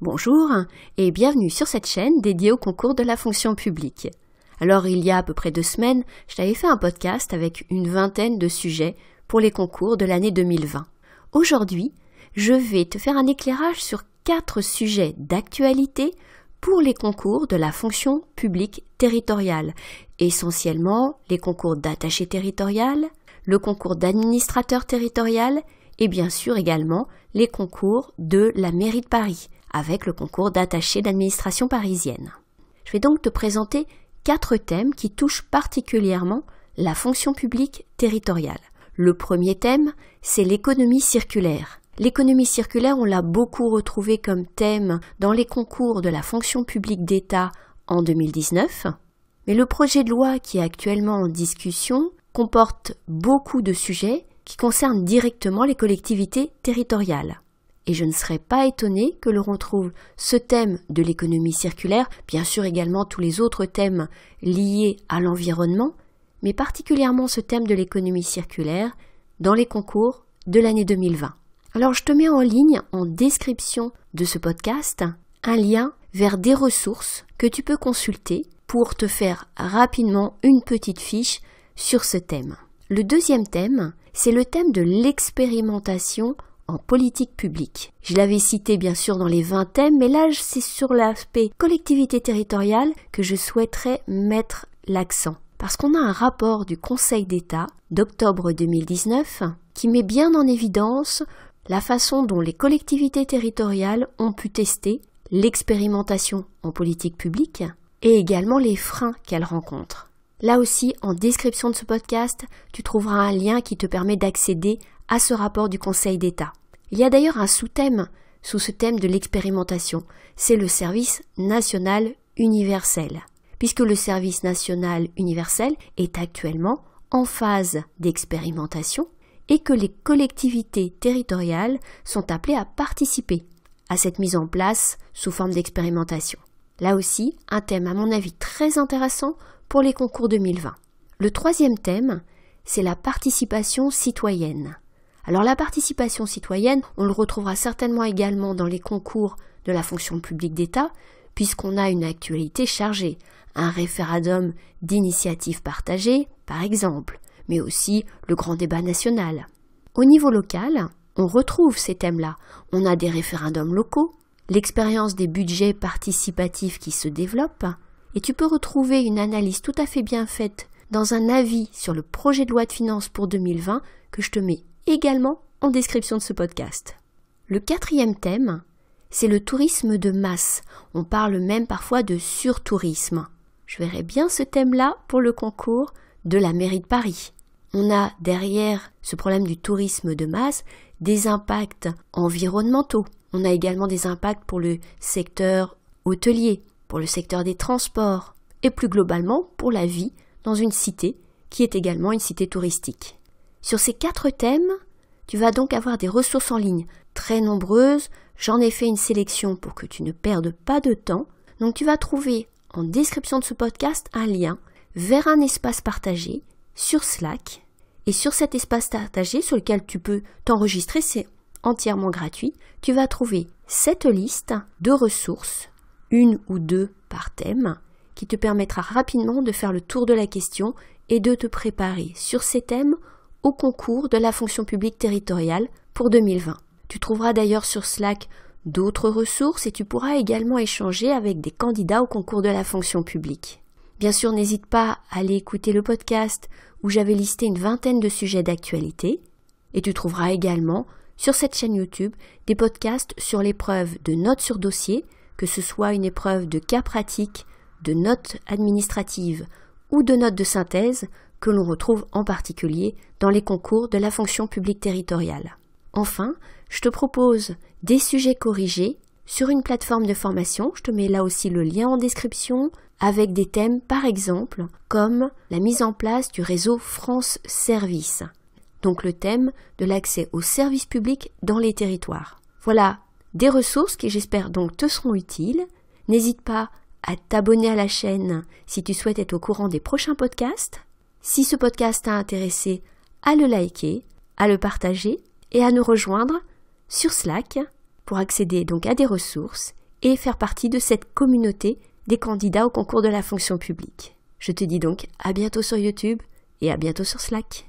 Bonjour et bienvenue sur cette chaîne dédiée au concours de la fonction publique. Alors il y a à peu près deux semaines, je t'avais fait un podcast avec une vingtaine de sujets pour les concours de l'année 2020. Aujourd'hui, je vais te faire un éclairage sur quatre sujets d'actualité pour les concours de la fonction publique territoriale, essentiellement les concours d'attaché territorial, le concours d'administrateur territorial et bien sûr également les concours de la mairie de Paris avec le concours d'attaché d'administration parisienne. Je vais donc te présenter quatre thèmes qui touchent particulièrement la fonction publique territoriale. Le premier thème, c'est l'économie circulaire. L'économie circulaire, on l'a beaucoup retrouvé comme thème dans les concours de la fonction publique d'État en 2019, mais le projet de loi qui est actuellement en discussion comporte beaucoup de sujets qui concerne directement les collectivités territoriales. Et je ne serais pas étonné que l'on retrouve ce thème de l'économie circulaire, bien sûr également tous les autres thèmes liés à l'environnement, mais particulièrement ce thème de l'économie circulaire dans les concours de l'année 2020. Alors je te mets en ligne, en description de ce podcast, un lien vers des ressources que tu peux consulter pour te faire rapidement une petite fiche sur ce thème. Le deuxième thème, c'est le thème de l'expérimentation en politique publique. Je l'avais cité bien sûr dans les 20 thèmes, mais là c'est sur l'aspect collectivité territoriale que je souhaiterais mettre l'accent. Parce qu'on a un rapport du Conseil d'État d'octobre 2019 qui met bien en évidence la façon dont les collectivités territoriales ont pu tester l'expérimentation en politique publique et également les freins qu'elles rencontrent. Là aussi, en description de ce podcast, tu trouveras un lien qui te permet d'accéder à ce rapport du Conseil d'État. Il y a d'ailleurs un sous-thème sous ce thème de l'expérimentation, c'est le service national universel, puisque le service national universel est actuellement en phase d'expérimentation et que les collectivités territoriales sont appelées à participer à cette mise en place sous forme d'expérimentation. Là aussi, un thème à mon avis très intéressant pour les concours 2020. Le troisième thème, c'est la participation citoyenne. Alors la participation citoyenne, on le retrouvera certainement également dans les concours de la fonction publique d'État, puisqu'on a une actualité chargée, un référendum d'initiative partagée, par exemple, mais aussi le grand débat national. Au niveau local, on retrouve ces thèmes-là. On a des référendums locaux, l'expérience des budgets participatifs qui se développent, et tu peux retrouver une analyse tout à fait bien faite dans un avis sur le projet de loi de finances pour 2020 que je te mets également en description de ce podcast. Le quatrième thème, c'est le tourisme de masse. On parle même parfois de surtourisme. Je verrai bien ce thème-là pour le concours de la mairie de Paris. On a derrière ce problème du tourisme de masse des impacts environnementaux. On a également des impacts pour le secteur hôtelier pour le secteur des transports et plus globalement pour la vie dans une cité qui est également une cité touristique. Sur ces quatre thèmes, tu vas donc avoir des ressources en ligne très nombreuses. J'en ai fait une sélection pour que tu ne perdes pas de temps. Donc tu vas trouver en description de ce podcast un lien vers un espace partagé sur Slack. Et sur cet espace partagé sur lequel tu peux t'enregistrer, c'est entièrement gratuit, tu vas trouver cette liste de ressources une ou deux par thème, qui te permettra rapidement de faire le tour de la question et de te préparer sur ces thèmes au concours de la fonction publique territoriale pour 2020. Tu trouveras d'ailleurs sur Slack d'autres ressources et tu pourras également échanger avec des candidats au concours de la fonction publique. Bien sûr, n'hésite pas à aller écouter le podcast où j'avais listé une vingtaine de sujets d'actualité et tu trouveras également sur cette chaîne YouTube des podcasts sur l'épreuve de notes sur dossier, que ce soit une épreuve de cas pratique, de notes administratives ou de notes de synthèse, que l'on retrouve en particulier dans les concours de la fonction publique territoriale. Enfin, je te propose des sujets corrigés sur une plateforme de formation, je te mets là aussi le lien en description, avec des thèmes par exemple comme la mise en place du réseau France Service, donc le thème de l'accès aux services publics dans les territoires. Voilà des ressources qui j'espère donc te seront utiles. N'hésite pas à t'abonner à la chaîne si tu souhaites être au courant des prochains podcasts. Si ce podcast t'a intéressé, à le liker, à le partager et à nous rejoindre sur Slack pour accéder donc à des ressources et faire partie de cette communauté des candidats au concours de la fonction publique. Je te dis donc à bientôt sur YouTube et à bientôt sur Slack.